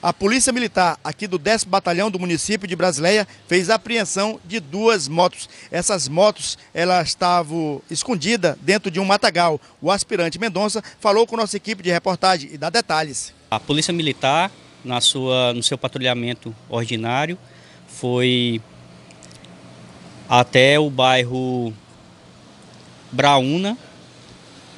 A Polícia Militar aqui do 10 Batalhão do município de Brasileia fez apreensão de duas motos. Essas motos, ela estavam escondidas dentro de um matagal. O aspirante Mendonça falou com nossa equipe de reportagem e dá detalhes. A Polícia Militar, na sua, no seu patrulhamento ordinário, foi até o bairro Braúna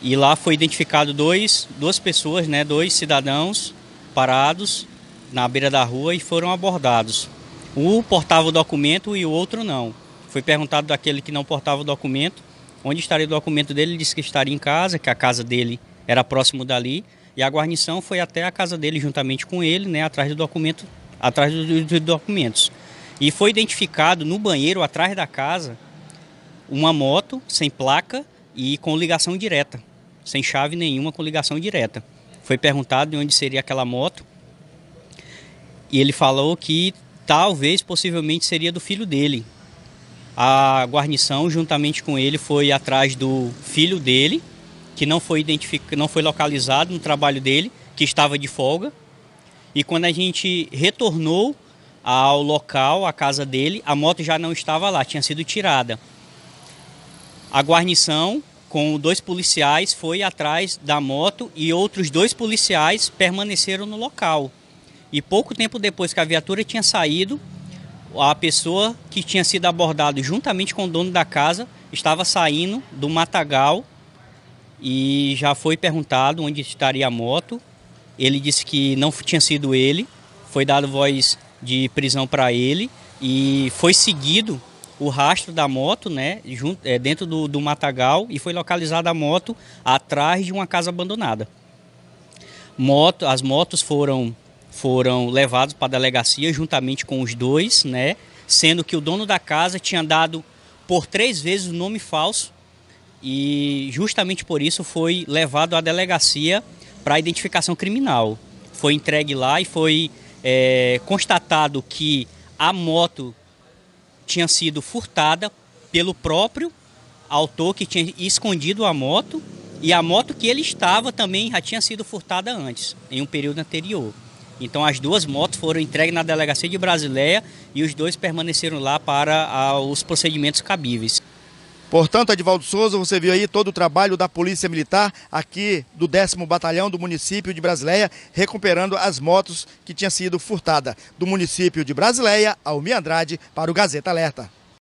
e lá foi identificado dois, duas pessoas, né, dois cidadãos parados na beira da rua e foram abordados. Um portava o documento e o outro não. Foi perguntado daquele que não portava o documento onde estaria o documento dele. Ele disse que estaria em casa, que a casa dele era próximo dali. E a guarnição foi até a casa dele juntamente com ele, né, atrás do documento, atrás dos do documentos. E foi identificado no banheiro atrás da casa uma moto sem placa e com ligação direta, sem chave nenhuma, com ligação direta. Foi perguntado de onde seria aquela moto e ele falou que talvez, possivelmente, seria do filho dele. A guarnição, juntamente com ele, foi atrás do filho dele, que não foi, identific... não foi localizado no trabalho dele, que estava de folga. E quando a gente retornou ao local, à casa dele, a moto já não estava lá, tinha sido tirada. A guarnição, com dois policiais, foi atrás da moto e outros dois policiais permaneceram no local. E pouco tempo depois que a viatura tinha saído, a pessoa que tinha sido abordada juntamente com o dono da casa estava saindo do matagal e já foi perguntado onde estaria a moto. Ele disse que não tinha sido ele, foi dado voz de prisão para ele e foi seguido o rastro da moto, né, junto, é, eh, dentro do, do matagal e foi localizada a moto atrás de uma casa abandonada. Moto, as motos foram foram levados para a delegacia juntamente com os dois, né? Sendo que o dono da casa tinha dado por três vezes o nome falso e justamente por isso foi levado à delegacia para identificação criminal. Foi entregue lá e foi é, constatado que a moto tinha sido furtada pelo próprio autor que tinha escondido a moto e a moto que ele estava também já tinha sido furtada antes, em um período anterior. Então as duas motos foram entregues na delegacia de Brasileia e os dois permaneceram lá para ah, os procedimentos cabíveis. Portanto, Edivaldo Souza, você viu aí todo o trabalho da Polícia Militar aqui do 10 Batalhão do município de Brasileia, recuperando as motos que tinham sido furtadas do município de Brasileia ao Andrade para o Gazeta Alerta.